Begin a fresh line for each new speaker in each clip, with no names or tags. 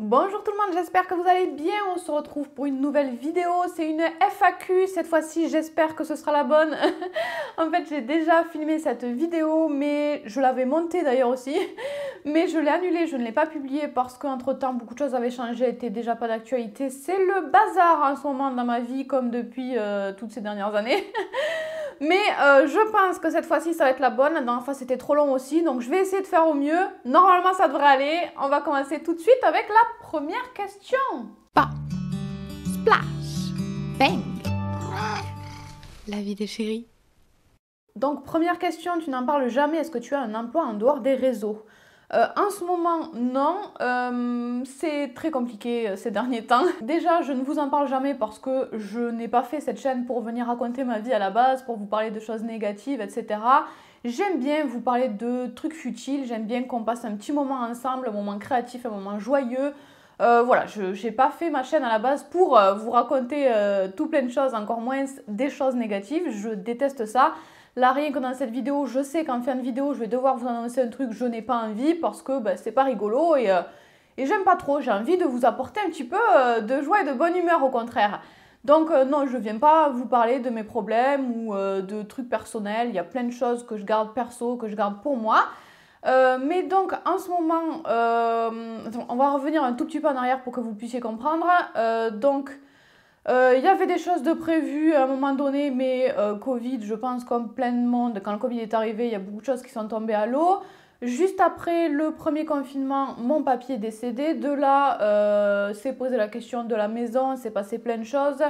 Bonjour tout le monde, j'espère que vous allez bien. On se retrouve pour une nouvelle vidéo. C'est une FAQ. Cette fois-ci, j'espère que ce sera la bonne. en fait, j'ai déjà filmé cette vidéo, mais je l'avais montée d'ailleurs aussi. Mais je l'ai annulée, je ne l'ai pas publiée parce qu'entre-temps, beaucoup de choses avaient changé, était déjà pas d'actualité. C'est le bazar en ce moment dans ma vie, comme depuis euh, toutes ces dernières années. Mais euh, je pense que cette fois-ci, ça va être la bonne. La dernière fois, c'était trop long aussi. Donc, je vais essayer de faire au mieux. Normalement, ça devrait aller. On va commencer tout de suite avec la première question. Pop, splash, bang. La vie des chéris. Donc, première question, tu n'en parles jamais. Est-ce que tu as un emploi en dehors des réseaux euh, en ce moment, non. Euh, c'est très compliqué euh, ces derniers temps. Déjà, je ne vous en parle jamais parce que je n'ai pas fait cette chaîne pour venir raconter ma vie à la base, pour vous parler de choses négatives, etc. J'aime bien vous parler de trucs futiles, j'aime bien qu'on passe un petit moment ensemble, un moment créatif, un moment joyeux. voilà, je n'ai pas fait ma chaîne à la base pour vous raconter tout plein de choses, encore moins des choses négatives. Je déteste ça. Là, rien que dans cette vidéo, je sais qu'en fin de vidéo, je vais devoir vous annoncer un truc, je n'ai pas envie parce que bah, c'est pas rigolo euh, et, j'aime pas trop. J'ai envie de vous apporter un petit peu euh, de joie et de bonne humeur au contraire. Donc euh, non, je viens pas vous parler de mes problèmes ou de trucs personnels. Il y a plein de choses que je garde perso, que je garde pour moi. mais donc en ce moment, on va revenir un tout petit peu en arrière pour que vous puissiez comprendre. donc euh, il y avait des choses de prévues à un moment donné, mais euh, Covid, je pense comme plein de monde, quand le Covid est arrivé, il y a beaucoup de choses qui sont tombées à l'eau. Juste après le premier confinement, mon papier est décédé. De là, euh, s'est posé la question de la maison, s'est passé plein de choses.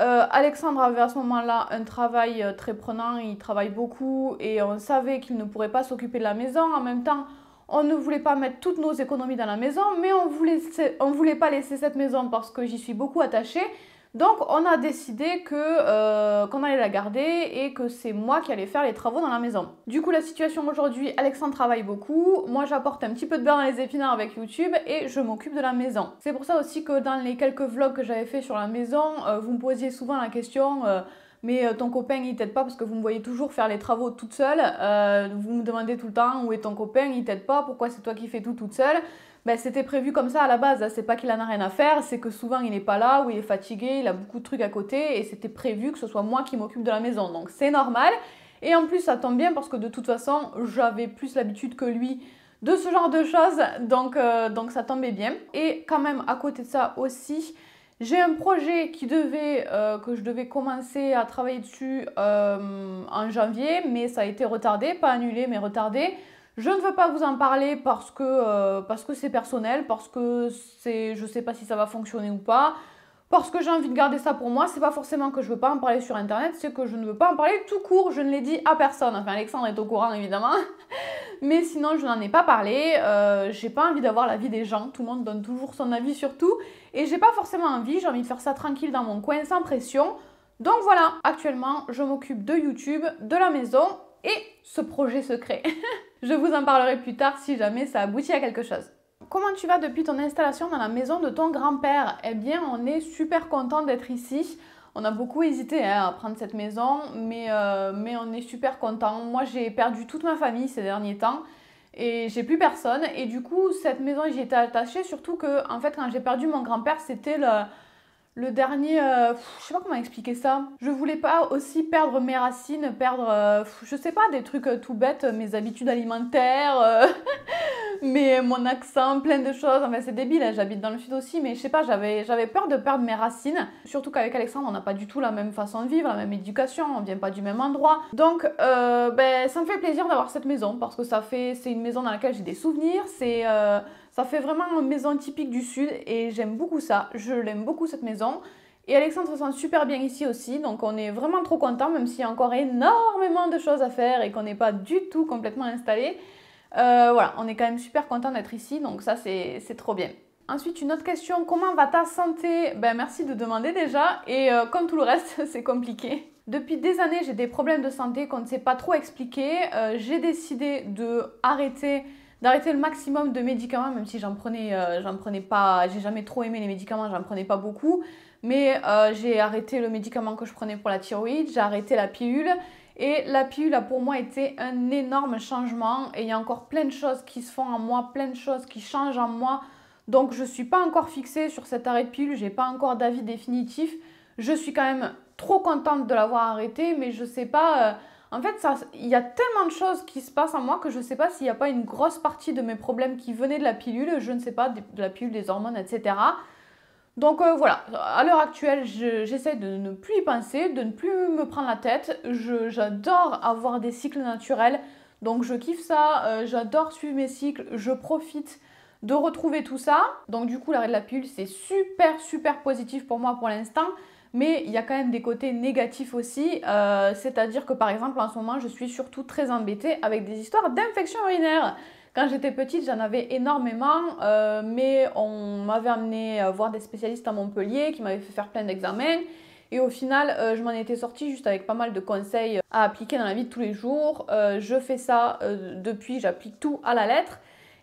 Alexandre avait à ce moment-là un travail très prenant, il travaille beaucoup et on savait qu'il ne pourrait pas s'occuper de la maison. En même temps, on ne voulait pas mettre toutes nos économies dans la maison, mais on voulait, ne on voulait pas laisser cette maison parce que j'y suis beaucoup attachée. Donc on a décidé que euh, qu'on allait la garder et que c'est moi qui allais faire les travaux dans la maison. Du coup la situation aujourd'hui, Alexandre travaille beaucoup, moi j'apporte un petit peu de beurre dans les épinards avec YouTube et je m'occupe de la maison. C'est pour ça aussi que dans les quelques vlogs que j'avais fait sur la maison, euh, vous me posiez souvent la question euh, mais euh, ton copain il t'aide pas parce que vous me voyez toujours faire les travaux toute seule, euh, vous me demandez tout le temps où est ton copain, il t'aide pas, pourquoi c'est toi qui fais tout toute seule ben, c'était prévu comme ça à la base, hein. c'est pas qu'il en a rien à faire, c'est que souvent il n'est pas là ou il est fatigué, il a beaucoup de trucs à côté et c'était prévu que ce soit moi qui m'occupe de la maison, donc c'est normal. Et en plus ça tombe bien parce que de toute façon j'avais plus l'habitude que lui de ce genre de choses, donc, euh, donc ça tombait bien. Et quand même à côté de ça aussi, j'ai un projet qui devait, euh, que je devais commencer à travailler dessus euh, en janvier, mais ça a été retardé, pas annulé, mais retardé. Je ne veux pas vous en parler parce que euh, c'est personnel, parce que c'est, je ne sais pas si ça va fonctionner ou pas, parce que j'ai envie de garder ça pour moi. C'est pas forcément que je ne veux pas en parler sur internet, c'est que je ne veux pas en parler tout court. Je ne l'ai dit à personne. Enfin, Alexandre est au courant évidemment. Mais sinon, je n'en ai pas parlé. Euh, j'ai pas envie d'avoir l'avis des gens. Tout le monde donne toujours son avis sur tout. Et j'ai pas forcément envie. J'ai envie de faire ça tranquille dans mon coin, sans pression. Donc voilà, actuellement, je m'occupe de YouTube, de la maison et ce projet secret. je vous en parlerai plus tard si jamais ça aboutit à quelque chose. Comment tu vas depuis ton installation dans la maison de ton grand-père Eh bien, on est super content d'être ici. On a beaucoup hésité hein, à prendre cette maison, mais, euh, mais on est super content. Moi, j'ai perdu toute ma famille ces derniers temps et j'ai plus personne. Et du coup, cette maison, j'y étais attachée, surtout que, en fait, quand j'ai perdu mon grand-père, c'était le le dernier, euh, je sais pas comment expliquer ça. Je voulais pas aussi perdre mes racines, perdre, euh, je sais pas, des trucs euh, tout bêtes, mes habitudes alimentaires, mais mon accent, plein de choses. Enfin, c'est débile, hein, j'habite dans le sud aussi, mais je sais pas, j'avais, peur de perdre mes racines. Surtout qu'avec Alexandre, on n'a pas du tout la même façon de vivre, la même éducation, on vient pas du même endroit. Donc, ben, ça me fait plaisir d'avoir cette maison parce que ça fait, c'est une maison dans laquelle j'ai des souvenirs, c'est ça fait vraiment une maison typique du sud et j'aime beaucoup ça. Je l'aime beaucoup cette maison. Et Alexandre se sent super bien ici aussi, donc on est vraiment trop content, même s'il y a encore énormément de choses à faire et qu'on n'est pas du tout complètement installé. Euh, voilà, on est quand même super content d'être ici, donc ça c'est trop bien. Ensuite, une autre question, comment va ta santé Ben merci de demander déjà, et euh, comme tout le reste, c'est compliqué. Depuis des années, j'ai des problèmes de santé qu'on ne sait pas trop expliquer. Euh, j'ai décidé de arrêter d'arrêter le maximum de médicaments, même si j'en prenais, euh, j'en prenais pas, j'ai jamais trop aimé les médicaments, j'en prenais pas beaucoup, mais euh, j'ai arrêté le médicament que je prenais pour la thyroïde, j'ai arrêté la pilule, et la pilule a pour moi été un énorme changement, et il y a encore plein de choses qui se font en moi, plein de choses qui changent en moi, donc je suis pas encore fixée sur cet arrêt de pilule, j'ai pas encore d'avis définitif, je suis quand même trop contente de l'avoir arrêté, mais je sais pas... Euh, en fait, il y a tellement de choses qui se passent en moi que je ne sais pas s'il n'y a pas une grosse partie de mes problèmes qui venaient de la pilule, je ne sais pas, de la pilule, des hormones, etc. Donc euh, voilà, à l'heure actuelle, j'essaie de ne plus y penser, de ne plus me prendre la tête. J'adore avoir des cycles naturels, donc je kiffe ça, euh, j'adore suivre mes cycles, je profite de retrouver tout ça. Donc du coup, l'arrêt de la pilule, c'est super, super positif pour moi pour l'instant mais il y a quand même des côtés négatifs aussi, euh, c'est-à-dire que par exemple en ce moment je suis surtout très embêtée avec des histoires d'infection urinaire. Quand j'étais petite j'en avais énormément, euh, mais on m'avait amené voir des spécialistes à Montpellier qui m'avaient fait faire plein d'examens. Et au final, euh, je m'en étais sortie juste avec pas mal de conseils à appliquer dans la vie de tous les jours. je fais ça depuis, j'applique tout à la lettre.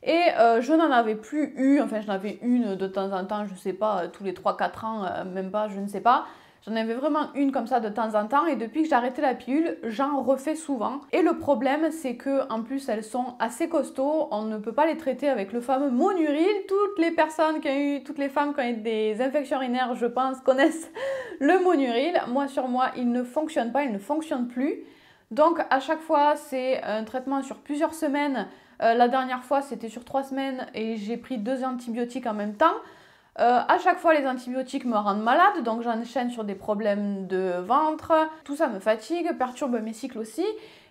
Et euh, je n'en avais plus eu, enfin j'en avais une de temps en temps, je ne sais pas, euh, tous les 3-4 ans, euh, même pas, je ne sais pas. J'en avais vraiment une comme ça de temps en temps et depuis que j'ai arrêté la pilule, j'en refais souvent. Et le problème, c'est que en plus elles sont assez costauds, on ne peut pas les traiter avec le fameux monuril. Toutes les personnes qui ont eu, toutes les femmes qui ont eu des infections urinaires, je pense, connaissent le monuril. Moi sur moi, il ne fonctionne pas, il ne fonctionne plus. Donc à chaque fois, c'est un traitement sur plusieurs semaines euh, la dernière fois, c'était sur trois semaines et j'ai pris deux antibiotiques en même temps. Euh, à chaque fois, les antibiotiques me rendent malade, donc j'enchaîne sur des problèmes de ventre. Tout ça me fatigue, perturbe mes cycles aussi.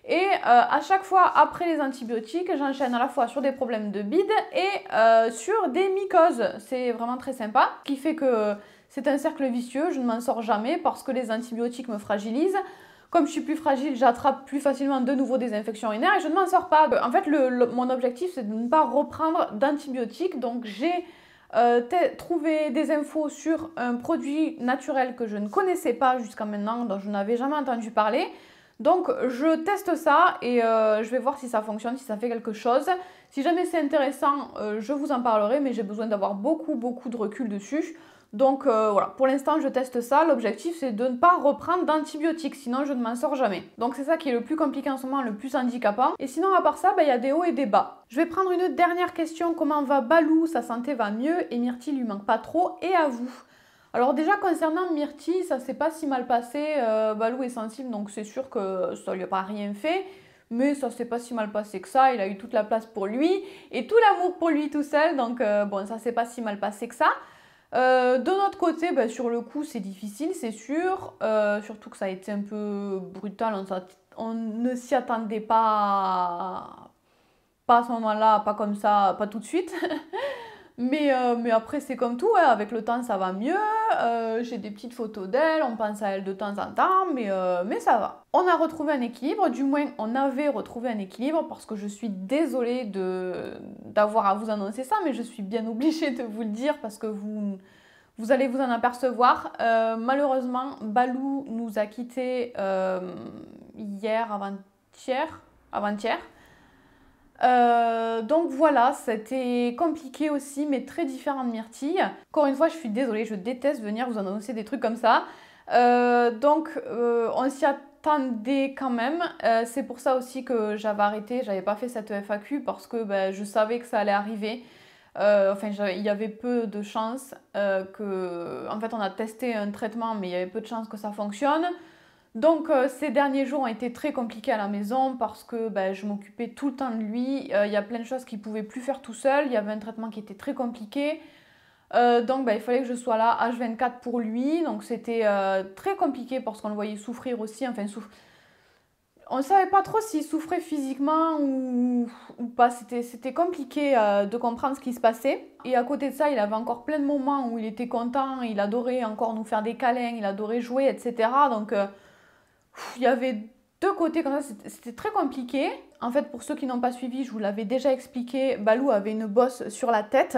Et euh, à chaque fois après les antibiotiques, j'enchaîne à la fois sur des problèmes de bide et sur des mycoses. C'est vraiment très sympa, ce qui fait que c'est un cercle vicieux, je ne m'en sors jamais parce que les antibiotiques me fragilisent comme je suis plus fragile, j'attrape plus facilement de nouveau des infections urinaires et je ne m'en sors pas. En fait, mon objectif, c'est de ne pas reprendre d'antibiotiques. Donc, j'ai euh, trouvé des infos sur un produit naturel que je ne connaissais pas jusqu'à maintenant, dont je n'avais jamais entendu parler. Donc je teste ça et euh, je vais voir si ça fonctionne, si ça fait quelque chose. Si jamais c'est intéressant, euh, je vous en parlerai, mais j'ai besoin d'avoir beaucoup beaucoup de recul dessus donc euh, voilà, pour l'instant je teste ça, l'objectif c'est de ne pas reprendre d'antibiotiques, sinon je ne m'en sors jamais. Donc c'est ça qui est le plus compliqué en ce moment, le plus handicapant. Et sinon à part ça, ben, il y a des hauts et des bas. Je vais prendre une dernière question, comment va Balou Sa santé va mieux et Myrtille lui manque pas trop, et à vous alors déjà concernant Myrtille, ça s'est pas si mal passé, euh, Balou est sensible donc c'est sûr que ça lui a pas rien fait mais ça s'est pas si mal passé que ça, il a eu toute la place pour lui et tout l'amour pour lui tout seul, donc euh, bon ça s'est pas si mal passé que ça. Euh, de notre côté, bah, sur le coup, c'est difficile, c'est sûr. Euh, surtout que ça a été un peu brutal. On, ne s'y attendait pas, pas à ce moment-là, pas comme ça, pas tout de suite. Mais, euh, mais après, c'est comme tout, hein. avec le temps, ça va mieux. Euh, j'ai des petites photos d'elle, on pense à elle de temps en temps, mais, euh, mais ça va. On a retrouvé un équilibre, du moins on avait retrouvé un équilibre, parce que je suis désolée d'avoir à vous annoncer ça, mais je suis bien obligée de vous le dire parce que vous, vous allez vous en apercevoir. malheureusement, Balou nous a quittés hier, avant-hier, avant-hier. Euh, donc voilà, c'était compliqué aussi, mais très différent de Myrtille. Encore une fois, je suis désolée, je déteste venir vous annoncer des trucs comme ça. Euh, donc euh, on s'y attendait quand même. c'est pour ça aussi que j'avais arrêté, j'avais pas fait cette FAQ parce que ben, je savais que ça allait arriver. enfin, il y avait peu de chances que. En fait, on a testé un traitement, mais il y avait peu de chances que ça fonctionne. Donc euh, ces derniers jours ont été très compliqués à la maison parce que bah, je m'occupais tout le temps de lui. Euh, il y a plein de choses qu'il ne pouvait plus faire tout seul. Il y avait un traitement qui était très compliqué. Euh, donc bah, il fallait que je sois là H24 pour lui. Donc c'était très compliqué parce qu'on le voyait souffrir aussi. Enfin, souff... On ne savait pas trop s'il souffrait physiquement ou, ou pas. C'était compliqué de comprendre ce qui se passait. Et à côté de ça, il avait encore plein de moments où il était content. Il adorait encore nous faire des câlins. Il adorait jouer, etc. Donc il y avait deux côtés comme c'était très compliqué. En fait, pour ceux qui n'ont pas suivi, je vous l'avais déjà expliqué, Balou avait une bosse sur la tête.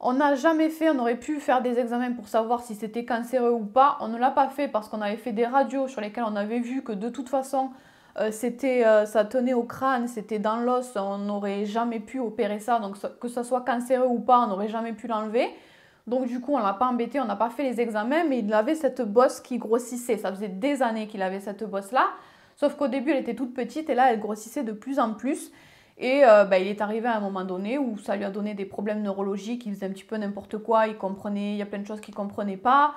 On n'a jamais fait, on aurait pu faire des examens pour savoir si c'était cancéreux ou pas. On ne l'a pas fait parce qu'on avait fait des radios sur lesquelles on avait vu que de toute façon, euh, euh, ça tenait au crâne, c'était dans l'os, on n'aurait jamais pu opérer ça. Donc que ça soit cancéreux ou pas, on n'aurait jamais pu l'enlever. Donc du coup, on l'a pas embêté, on n'a pas fait les examens, mais il avait cette bosse qui grossissait. Ça faisait des années qu'il avait cette bosse-là. Sauf qu'au début, elle était toute petite et là, elle grossissait de plus en plus. Et euh, bah, il est arrivé à un moment donné où ça lui a donné des problèmes neurologiques, il faisait un petit peu n'importe quoi, il comprenait, il y a plein de choses qu'il comprenait pas.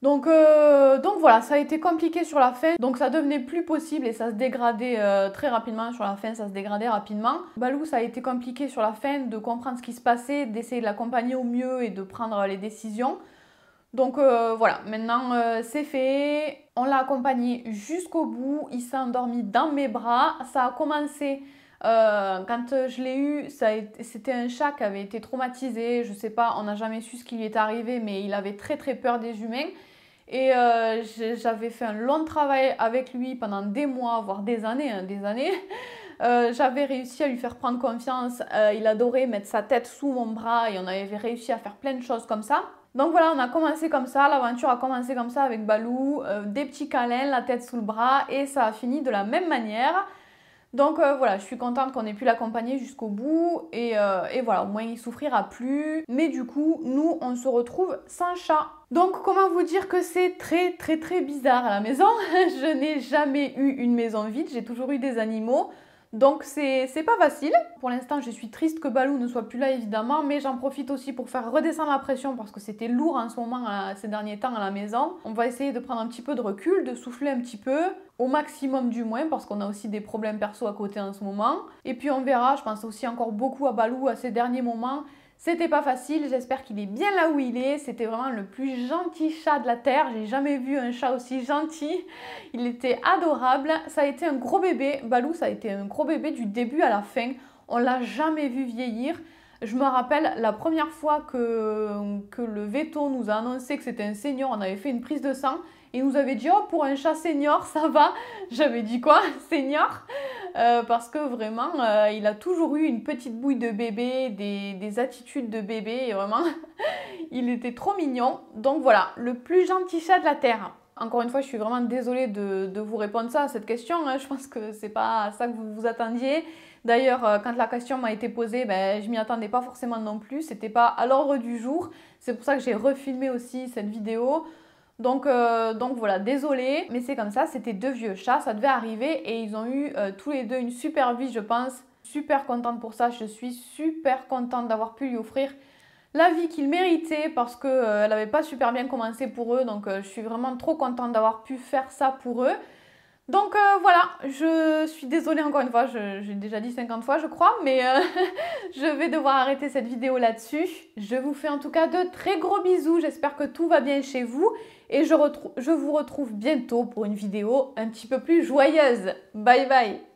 Donc, euh, donc voilà, ça a été compliqué sur la fin, donc ça devenait plus possible et ça se dégradait euh, très rapidement sur la fin, ça se dégradait rapidement. Balou, ça a été compliqué sur la fin de comprendre ce qui se passait, d'essayer de l'accompagner au mieux et de prendre les décisions. Donc euh, voilà, maintenant c'est fait. On l'a accompagné jusqu'au bout. Il s'est endormi dans mes bras. Ça a commencé euh, quand je l'ai eu, c'était un chat qui avait été traumatisé. Je sais pas, on n'a jamais su ce qui lui est arrivé, mais il avait très très peur des humains. Et euh, j'avais fait un long travail avec lui pendant des mois, voire des années, hein, des années. Euh, j'avais réussi à lui faire prendre confiance. il adorait mettre sa tête sous mon bras et on avait réussi à faire plein de choses comme ça. Donc voilà, on a commencé comme ça, l'aventure a commencé comme ça avec Balou, des petits câlins, la tête sous le bras et ça a fini de la même manière. Donc euh, voilà, je suis contente qu'on ait pu l'accompagner jusqu'au bout et, euh, et, voilà, au moins il souffrira plus. Mais du coup, nous, on se retrouve sans chat. Donc comment vous dire que c'est très très très bizarre à la maison Je n'ai jamais eu une maison vide, j'ai toujours eu des animaux. Donc c'est pas facile. Pour l'instant, je suis triste que Balou ne soit plus là, évidemment, mais j'en profite aussi pour faire redescendre la pression parce que c'était lourd en ce moment, euh, ces derniers temps à la maison. On va essayer de prendre un petit peu de recul, de souffler un petit peu, au maximum du moins, parce qu'on a aussi des problèmes perso à côté en ce moment. Et puis on verra, je pense aussi encore beaucoup à Balou à ces derniers moments. C'était pas facile, j'espère qu'il est bien là où il est. C'était vraiment le plus gentil chat de la Terre. J'ai jamais vu un chat aussi gentil. Il était adorable. Ça a été un gros bébé. Balou, ça a été un gros bébé du début à la fin. On l'a jamais vu vieillir. Je me rappelle la première fois que, que le veto nous a annoncé que c'était un seigneur, on avait fait une prise de sang. Il nous avait dit, oh, pour un chat senior, ça va. J'avais dit quoi Senior euh, Parce que vraiment, euh, il a toujours eu une petite bouille de bébé, des, attitudes de bébé, et vraiment, il était trop mignon. Donc voilà, le plus gentil chat de la Terre. Encore une fois, je suis vraiment désolée de, vous répondre ça à cette question. Hein. Je pense que c'est pas ça que vous vous attendiez. D'ailleurs, euh, quand la question m'a été posée, ben, je m'y attendais pas forcément non plus. C'était pas à l'ordre du jour. C'est pour ça que j'ai refilmé aussi cette vidéo. Donc, euh, donc voilà, désolé, mais c'est comme ça, c'était deux vieux chats, ça devait arriver et ils ont eu euh, tous les deux une super vie, je pense. Super contente pour ça, je suis super contente d'avoir pu lui offrir la vie qu'il méritait parce qu'elle euh, n'avait pas super bien commencé pour eux, donc je suis vraiment trop contente d'avoir pu faire ça pour eux. Donc voilà, je suis désolée encore une fois, j'ai déjà dit 50 fois je crois, mais je vais devoir arrêter cette vidéo là-dessus. Je vous fais en tout cas de très gros bisous, j'espère que tout va bien chez vous et je, vous retrouve bientôt pour une vidéo un petit peu plus joyeuse. Bye bye